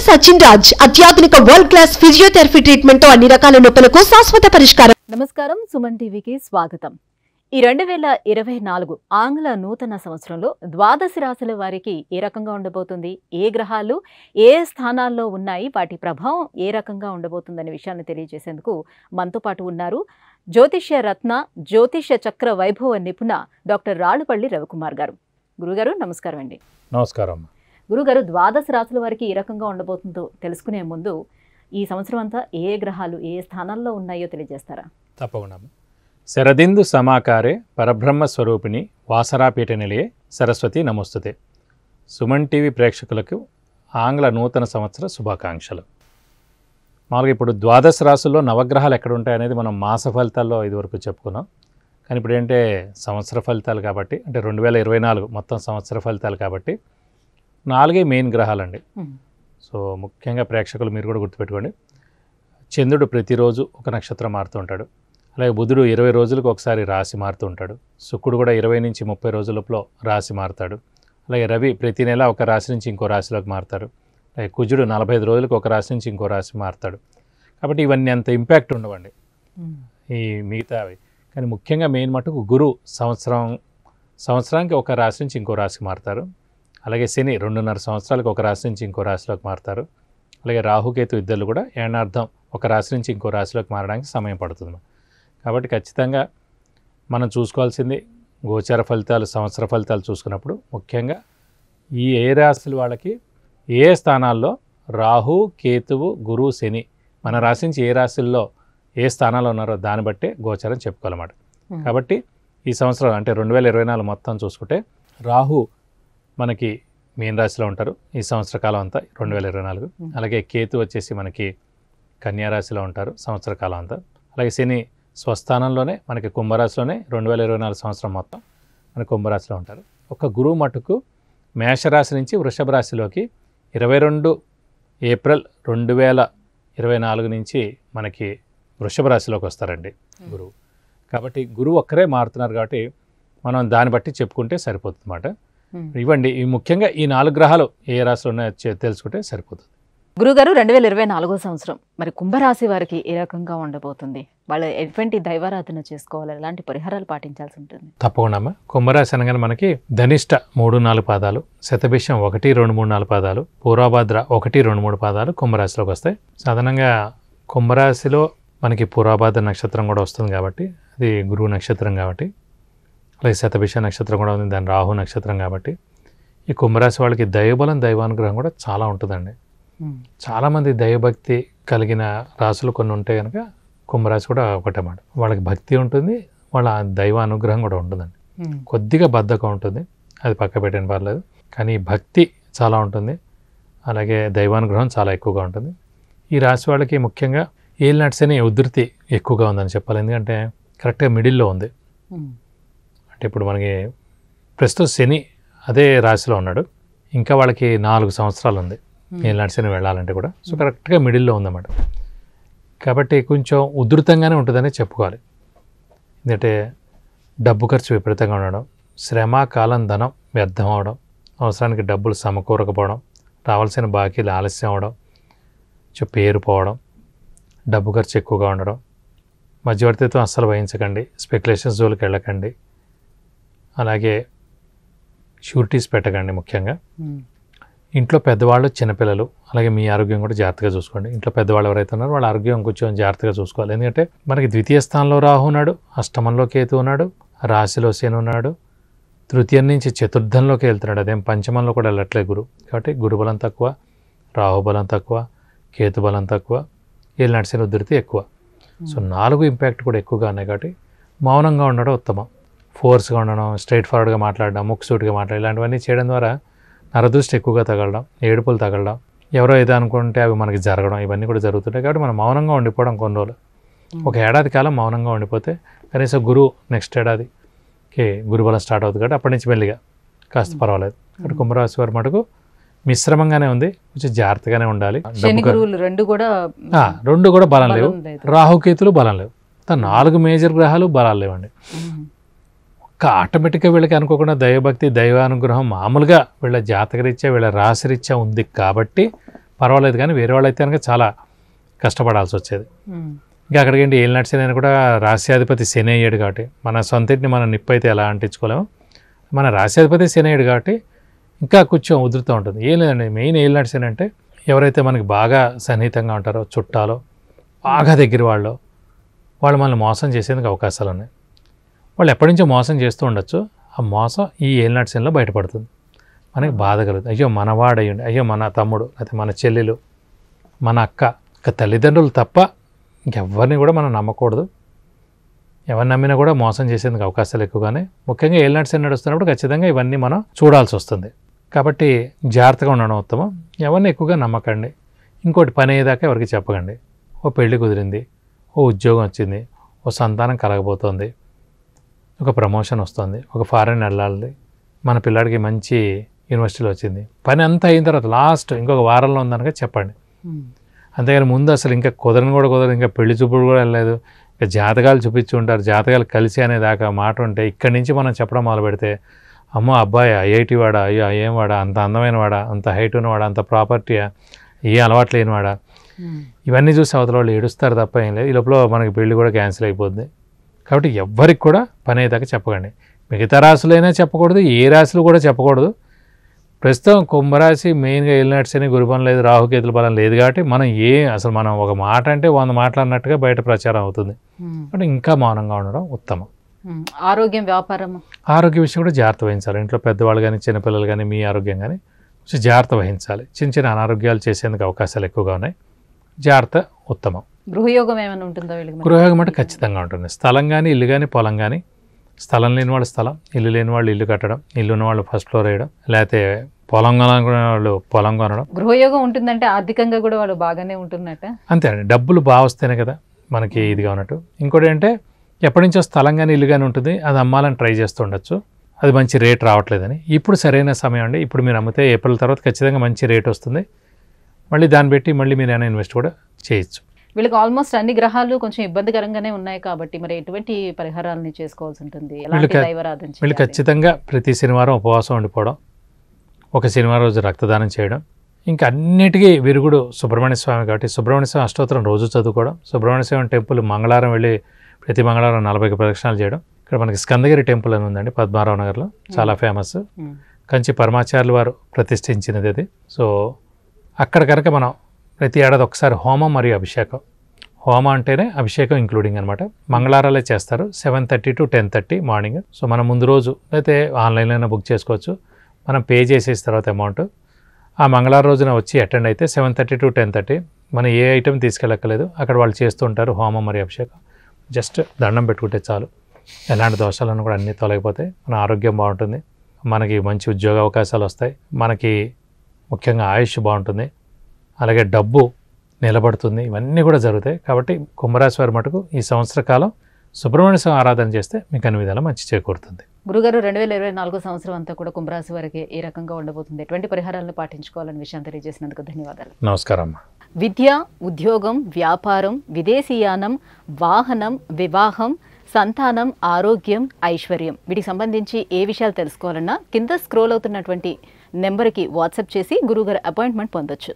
doctor Sachin Raj అత్యాధునిక world class physiotherapy treatment తో అన్ని రకాల నొప్పులకు శాశ్వత పరిష్కారం నమస్కారం సుమన్ టీవీకి స్వాగతం ఈ రెండు వేల ఇరవై నాలుగు ఆంగ్ల నూతన సంవత్సరంలో ద్వాదశి రాశుల వారికి ఏ రకంగా ఉండబోతుంది ఏ గ్రహాలు ఏ స్థానాల్లో ఉన్నాయి వాటి ప్రభావం ఏ రకంగా ఉండబోతుందనే విషయాన్ని తెలియజేసేందుకు మనతో పాటు ఉన్నారు జ్యోతిష్య రత్న జ్యోతిష్య చక్ర వైభవ నిపుణ డాక్టర్ రాళ్ళుపల్లి రవికుమార్ గారు గురుగారు నమస్కారం అండి నమస్కారం గురుగారు ద్వాదశ రాసుల వారికి ఏ రకంగా ఉండబోతుందో తెలుసుకునే ముందు ఈ సంవత్సరం అంతా ఏ గ్రహాలు ఏ స్థానాల్లో ఉన్నాయో తెలియజేస్తారా తప్పకుండా శరదిందు సమాకారే పరబ్రహ్మ స్వరూపిణి వాసరాపీఠ నిలయే సరస్వతి నమోస్తుతే సుమన్ టీవీ ప్రేక్షకులకు ఆంగ్ల నూతన సంవత్సర శుభాకాంక్షలు మామూలుగా ఇప్పుడు ద్వాదశ రాసుల్లో నవగ్రహాలు ఎక్కడ ఉంటాయనేది మనం మాస ఫలితాల్లో ఇదివరకు చెప్పుకున్నాం కానీ ఇప్పుడు ఏంటంటే సంవత్సర ఫలితాలు కాబట్టి అంటే రెండు వేల ఇరవై నాలుగు మొత్తం సంవత్సర ఫలితాలు కాబట్టి నాలుగే మెయిన్ గ్రహాలండి సో ముఖ్యంగా ప్రేక్షకులు మీరు కూడా గుర్తుపెట్టుకోండి చంద్రుడు ప్రతిరోజు ఒక నక్షత్రం మారుతూ ఉంటాడు అలాగే బుధుడు ఇరవై రోజులకు ఒకసారి రాశి మారుతూ ఉంటాడు శుక్రుడు కూడా ఇరవై నుంచి ముప్పై రోజుల రాశి మారుతాడు అలాగే రవి ప్రతి నెల ఒక రాశి నుంచి ఇంకో రాశిలోకి మారుతారు అలాగే కుజుడు నలభై ఐదు రోజులకు ఒక రాశి నుంచి ఇంకో రాశి మారుతాడు కాబట్టి ఇవన్నీ అంత ఇంపాక్ట్ ఉండవండి ఈ మిగతావి కానీ ముఖ్యంగా మెయిన్ మటుకు గురు సంవత్సరం సంవత్సరానికి ఒక రాశి నుంచి ఇంకో రాశికి మారుతారు అలాగే శని రెండున్నర సంవత్సరాలకు ఒక రాశి నుంచి ఇంకో రాశిలోకి మారుతారు అలాగే రాహుకేతు ఇద్దరు కూడా ఏనార్థం ఒక రాశి నుంచి ఇంకో రాశిలోకి మారడానికి సమయం పడుతుంది కాబట్టి ఖచ్చితంగా మనం చూసుకోవాల్సింది గోచర ఫలితాలు సంవత్సర ఫలితాలు చూసుకున్నప్పుడు ముఖ్యంగా ఈ ఏ రాశులు వాళ్ళకి ఏ స్థానాల్లో రాహు కేతువు గురు శని మన రాశి నుంచి ఏ రాశుల్లో ఏ స్థానాల్లో ఉన్నారో దాన్ని బట్టే గోచరం చెప్పుకోవాలన్నమాట కాబట్టి ఈ సంవత్సరం అంటే రెండు వేల ఇరవై నాలుగు మొత్తం చూసుకుంటే రాహు మనకి మీన రాశిలో ఉంటారు ఈ సంవత్సర కాలం అంతా రెండు వేల ఇరవై నాలుగు అలాగే కేతు వచ్చేసి మనకి కన్యారాశిలో ఉంటారు సంవత్సర కాలం అంతా అలాగే శని స్వస్థానంలోనే మనకి కుంభరాశిలోనే రెండు వేల ఇరవై నాలుగు సంవత్సరం మొత్తం మన కుంభరాశిలో ఉంటారు ఒక గురువు మటుకు మేషరాశి నుంచి వృషభ రాశిలోకి ఇరవై రెండు ఏప్రిల్ రెండు వేల ఇరవై నాలుగు నుంచి మనకి వృషభ రాశిలోకి వస్తారండి గురువు కాబట్టి గురువు ఒక్కరే మారుతున్నారు కాబట్టి మనం దాన్ని బట్టి చెప్పుకుంటే సరిపోతుందన్నమాట ఇవ్వండి ఈ ముఖ్యంగా ఈ నాలుగు గ్రహాలు ఏ రాశిలో ఉన్నాయో తెలుసుకుంటే సరిపోతుంది గురుగారు రెండు వేల ఇరవై నాలుగో సంవత్సరం మరి కుంభరాశి వారికి ఏ రకంగా ఉండబోతుంది వాళ్ళు ఎటువంటి దైవారాధన చేసుకోవాలి ఎలాంటి పరిహారాలు పాటించాల్సి ఉంటుంది తప్పకుండా కుంభరాశి అనగానే మనకి ధనిష్ట మూడు నాలుగు పాదాలు శతభిషం ఒకటి రెండు మూడు నాలుగు పాదాలు పూర్వభద్ర ఒకటి రెండు మూడు పాదాలు కుంభరాశిలోకి వస్తాయి సాధారణంగా కుంభరాశిలో మనకి పూర్వభద్ర నక్షత్రం కూడా వస్తుంది కాబట్టి అది గురువు నక్షత్రం కాబట్టి అలాగే శతభిష నక్షత్రం కూడా ఉంది దాని రాహు నక్షత్రం కాబట్టి ఈ కుంభరాశి వాళ్ళకి దైవబలం దైవానుగ్రహం కూడా చాలా ఉంటుందండి చాలామంది దైవభక్తి కలిగిన రాసులు కొన్ని ఉంటే కనుక కుంభరాశి కూడా ఒకటమాట వాళ్ళకి భక్తి ఉంటుంది వాళ్ళ దైవ అనుగ్రహం కూడా ఉంటుందండి కొద్దిగా బద్ధకం ఉంటుంది అది పక్క పెట్టని పర్లేదు కానీ భక్తి చాలా ఉంటుంది అలాగే దైవానుగ్రహం చాలా ఎక్కువగా ఉంటుంది ఈ రాశి వాళ్ళకి ముఖ్యంగా ఏలినట్స్ అనే ఉధృతి ఎక్కువగా ఉందని చెప్పాలి ఎందుకంటే కరెక్ట్గా మిడిల్లో ఉంది అంటే ఇప్పుడు మనకి ప్రస్తుతం శని అదే రాశిలో ఉన్నాడు ఇంకా వాళ్ళకి నాలుగు సంవత్సరాలు ఉంది నేను నడిచిన వెళ్ళాలంటే కూడా సో కరెక్ట్గా మిడిల్లో ఉందన్నమాట కాబట్టి కొంచెం ఉధృతంగానే ఉంటుందని చెప్పుకోవాలి ఎందుకంటే డబ్బు ఖర్చు విపరీతంగా ఉండడం శ్రమ కాలం ధనం వ్యర్థం అవడం అవసరానికి డబ్బులు సమకూరకపోవడం రావాల్సిన బాకీలు ఆలస్యం అవడం పేరు పోవడం డబ్బు ఖర్చు ఎక్కువగా ఉండడం మధ్యవర్తిత్వం అస్సలు వహించకండి స్పెక్యులేషన్స్ జోలికి వెళ్ళకండి అలాగే షూరిటీస్ పెట్టకండి ముఖ్యంగా ఇంట్లో పెద్దవాళ్ళు చిన్నపిల్లలు అలాగే మీ ఆరోగ్యం కూడా జాగ్రత్తగా చూసుకోండి ఇంట్లో పెద్దవాళ్ళు ఎవరైతే ఉన్నారో వాళ్ళ ఆరోగ్యం కొంచెం జాగ్రత్తగా చూసుకోవాలి ఎందుకంటే మనకి ద్వితీయ స్థానంలో రాహు ఉన్నాడు అష్టమంలో కేతు ఉన్నాడు రాశిలో శని ఉన్నాడు తృతీయం నుంచి చతుర్థంలోకి వెళ్తున్నాడు అదేం పంచమంలో కూడా వెళ్ళట్లేదు గురు కాబట్టి గురుబలం తక్కువ రాహుబలం తక్కువ కేతు బలం తక్కువ ఏళ్ళు నడిచిన ఉధృతి ఎక్కువ సో నాలుగు ఇంపాక్ట్ కూడా ఎక్కువగా ఉన్నాయి కాబట్టి మౌనంగా ఉండడం ఉత్తమం ఫోర్స్గా ఉండడం స్ట్రైట్ ఫార్వర్డ్గా మాట్లాడడం ముక్సూటిగా మాట్లాడడం ఇలాంటివన్నీ చేయడం ద్వారా నరదృష్టి ఎక్కువగా తగలడం ఏడుపులు తగలడం ఎవరో ఏదో అనుకుంటే అవి మనకి జరగడం ఇవన్నీ కూడా జరుగుతుంటాయి కాబట్టి మనం మౌనంగా ఉండిపోవడం కొన్ని రోజులు ఒక ఏడాది కాలం మౌనంగా ఉండిపోతే కనీసం గురువు నెక్స్ట్ ఏడాదికి గురుబలం స్టార్ట్ అవుతుంది కాబట్టి అప్పటి నుంచి మెల్లిగా కాస్త పర్వాలేదు అక్కడ కుంభరాశి వారి మటుకు మిశ్రమంగానే ఉంది కొంచెం జాగ్రత్తగానే ఉండాలి రెండు కూడా రెండు కూడా బలం లేవు రాహుకేతులు బలం లేవు నాలుగు మేజర్ గ్రహాలు బలాలు లేవండి ఆటోమేటిక్గా వీళ్ళకి అనుకోకుండా దైవభక్తి దైవానుగ్రహం మామూలుగా వీళ్ళ జాతకరీత్యా వీళ్ళ రాశిరీత్యా ఉంది కాబట్టి పర్వాలేదు కానీ వేరే వాళ్ళైతే కనుక చాలా కష్టపడాల్సి వచ్చేది ఇంకా అక్కడికి ఏంటి ఏళ్ళ శని అని కూడా రాశ్యాధిపతి శని అయ్యాడు కాబట్టి మన సొంతటిని మన నిప్పు అయితే ఎలా అంటించుకోలేము మన రాశ్యాధిపతి శని అయ్యాడు కాబట్టి ఇంకా కొంచెం ఉధృతం ఉంటుంది ఏం లేదండి మెయిన్ ఏలినాటి శని అంటే ఎవరైతే మనకి బాగా సన్నిహితంగా ఉంటారో చుట్టాలో బాగా దగ్గర వాళ్ళు వాళ్ళు మనల్ని మోసం చేసేందుకు అవకాశాలు ఉన్నాయి వాళ్ళు ఎప్పటి నుంచో మోసం చేస్తూ ఉండొచ్చు ఆ మోసం ఈ ఏలినాటి సీన్లో బయటపడుతుంది మనకి బాధ కలుగుతుంది అయ్యో మనవాడయ్యండి అయ్యో మన తమ్ముడు లేకపోతే మన చెల్లెలు మన అక్క ఇక తల్లిదండ్రులు తప్ప ఇంకెవరిని కూడా మనం నమ్మకూడదు ఎవరిని నమ్మినా కూడా మోసం చేసేందుకు అవకాశాలు ఎక్కువగానే ముఖ్యంగా ఏలినాటి సీన్ నడుస్తున్నప్పుడు ఖచ్చితంగా ఇవన్నీ మనం చూడాల్సి వస్తుంది కాబట్టి జాగ్రత్తగా ఉండడం ఉత్తమం ఎవరిని ఎక్కువగా నమ్మకండి ఇంకోటి పని అయ్యేదాకా ఎవరికి చెప్పకండి ఓ పెళ్లి కుదిరింది ఓ ఉద్యోగం వచ్చింది ఓ సంతానం కలగబోతోంది ఒక ప్రమోషన్ వస్తుంది ఒక ఫారెన్ వెళ్ళాలి మన పిల్లాడికి మంచి యూనివర్సిటీలో వచ్చింది పని అంతా అయిన తర్వాత లాస్ట్ ఇంకొక వారంలో ఉందనక చెప్పండి అంతేగాని ముందు అసలు ఇంకా కుదరని కూడా కుదరదు ఇంకా పెళ్లి చూపుడు కూడా వెళ్ళలేదు ఇంకా జాతకాలు చూపించి ఉంటారు జాతకాలు కలిసి అనే దాకా మాట ఉంటే ఇక్కడి నుంచి మనం చెప్పడం మొదలు పెడితే అమ్మో అబ్బాయి ఐఐటి వాడా అయ్యో ఏం వాడా అంత అందమైన వాడా అంత హైట్ ఉన్నవాడా అంత ప్రాపర్టీయా ఏ అలవాటు లేనివాడా ఇవన్నీ చూసి అవతల వాళ్ళు ఏడుస్తారు తప్ప ఏం లేదు ఈ లోపల మనకి పెళ్లి కూడా క్యాన్సిల్ అయిపోద్ది కాబట్టి ఎవ్వరికి కూడా పని అయ్యేదాకా చెప్పకండి మిగతా రాశులైనా చెప్పకూడదు ఏ రాశులు కూడా చెప్పకూడదు ప్రస్తుతం కుంభరాశి మెయిన్గా వెళ్ళినట్టు శని గురుబలం లేదు రాహుకేతుల బలం లేదు కాబట్టి మనం ఏ అసలు మనం ఒక మాట అంటే వంద మాటలు అన్నట్టుగా బయట ప్రచారం అవుతుంది అంటే ఇంకా మౌనంగా ఉండడం ఉత్తమం ఆరోగ్యం వ్యాపారం ఆరోగ్య విషయం కూడా జాగ్రత్త వహించాలి ఇంట్లో పెద్దవాళ్ళు కానీ చిన్నపిల్లలు కానీ మీ ఆరోగ్యం కానీ జాగ్రత్త వహించాలి చిన్న చిన్న అనారోగ్యాలు చేసేందుకు అవకాశాలు ఎక్కువగా ఉన్నాయి జాగ్రత్త ఉత్తమం గృహయోగం ఏమైనా ఉంటుందా వీళ్ళకి గృహయోగం అంటే ఖచ్చితంగా ఉంటుంది స్థలం కానీ ఇల్లు కానీ పొలం కానీ స్థలం లేని వాళ్ళు స్థలం ఇల్లు లేని వాళ్ళు ఇల్లు కట్టడం ఇల్లు ఉన్న వాళ్ళు ఫస్ట్ ఫ్లోర్ వేయడం లేకపోతే పొలం కొనాలనుకునే వాళ్ళు పొలం కొనడం గృహయోగం ఉంటుందంటే ఆర్థికంగా కూడా వాళ్ళు బాగానే ఉంటున్నట్ట అండి డబ్బులు బాగా వస్తేనే కదా మనకి ఇదిగా ఉన్నట్టు ఇంకోటి అంటే ఎప్పటి నుంచో స్థలం కానీ ఇల్లు కానీ ఉంటుంది అది అమ్మాలని ట్రై చేస్తూ ఉండొచ్చు అది మంచి రేట్ రావట్లేదని ఇప్పుడు సరైన సమయం అండి ఇప్పుడు మీరు అమ్మితే ఏప్రిల్ తర్వాత ఖచ్చితంగా మంచి రేట్ వస్తుంది మళ్ళీ దాన్ని పెట్టి మళ్ళీ మీరు ఏమైనా ఇన్వెస్ట్ కూడా చేయొచ్చు వీళ్ళకి ఆల్మోస్ట్ అన్ని గ్రహాలు కొంచెం ఇబ్బందికరంగానే ఉన్నాయి కాబట్టి మరి ఎటువంటి పరిహారాలని చేసుకోవాల్సి ఉంటుంది వీళ్ళు ఖచ్చితంగా ప్రతి శనివారం ఉపవాసం ఉండిపోవడం ఒక శనివారం రోజు రక్తదానం చేయడం ఇంకా అన్నిటికీ విరుగుడు సుబ్రహ్మణ్య స్వామి కాబట్టి సుబ్రహ్మణ్య స్వామి అష్టోత్తరం రోజు చదువుకోవడం సుబ్రహ్మణ్య స్వామి టెంపుల్ మంగళవారం వెళ్ళి ప్రతి మంగళవారం నలభై ప్రదక్షిణాలు చేయడం ఇక్కడ మనకి స్కందగిరి టెంపుల్ అని ఉందండి పద్మారావు నగర్లో చాలా ఫేమస్ కంచి పరమాచార్యులు వారు ప్రతిష్ఠించినది అది సో అక్కడ కనుక మనం ప్రతి ఏడాది ఒకసారి హోమం మరియు అభిషేకం హోమం అంటేనే అభిషేకం ఇంక్లూడింగ్ అనమాట మంగళారాలే చేస్తారు seven thirty to ten thirty morning so మనం ముందు రోజు అయితే ఆన్లైన్లోనే బుక్ చేసుకోవచ్చు మనం పే చేసేసిన తర్వాత అమౌంట్ ఆ మంగళవారం రోజున వచ్చి అటెండ్ అయితే seven thirty to ten thirty మనం ఏ ఐటెం తీసుకెళ్ళక్కలేదు అక్కడ వాళ్ళు చేస్తూ ఉంటారు హోమం మరియు అభిషేకం జస్ట్ దండం పెట్టుకుంటే చాలు ఎలాంటి దోషాలను కూడా అన్నీ తొలగిపోతాయి మన ఆరోగ్యం బాగుంటుంది మనకి మంచి ఉద్యోగ అవకాశాలు వస్తాయి మనకి ముఖ్యంగా ఆయుష్ బాగుంటుంది అలాగే డబ్బు నిలబడుతుంది ఇవన్నీ కూడా జరుగుతాయి కాబట్టి కుంభరాశి వారి మటుకు ఈ సంవత్సర కాలం సుబ్రహ్మణ్య స్వామి ఆరాధన చేస్తే మీకు అన్ని విధాలు మంచి చేకూరుతుంది గురుగారు రెండు వేల ఇరవై నాలుగో సంవత్సరం అంతా కూడా కుంభరాశి వారికి ఏ రకంగా ఉండబోతుంది ఎటువంటి పరిహారాలను పాటించుకోవాలని విషయం తెలియజేసినందుకు ధన్యవాదాలు నమస్కారం విద్య ఉద్యోగం వ్యాపారం విదేశీయానం వాహనం వివాహం సంతానం ఆరోగ్యం ఐశ్వర్యం వీటికి సంబంధించి ఏ విషయాలు తెలుసుకోవాలన్నా కింద స్క్రోల్ అవుతున్నటువంటి నెంబర్కి వాట్సాప్ చేసి గురుగారు అపాయింట్మెంట్ పొందొచ్చు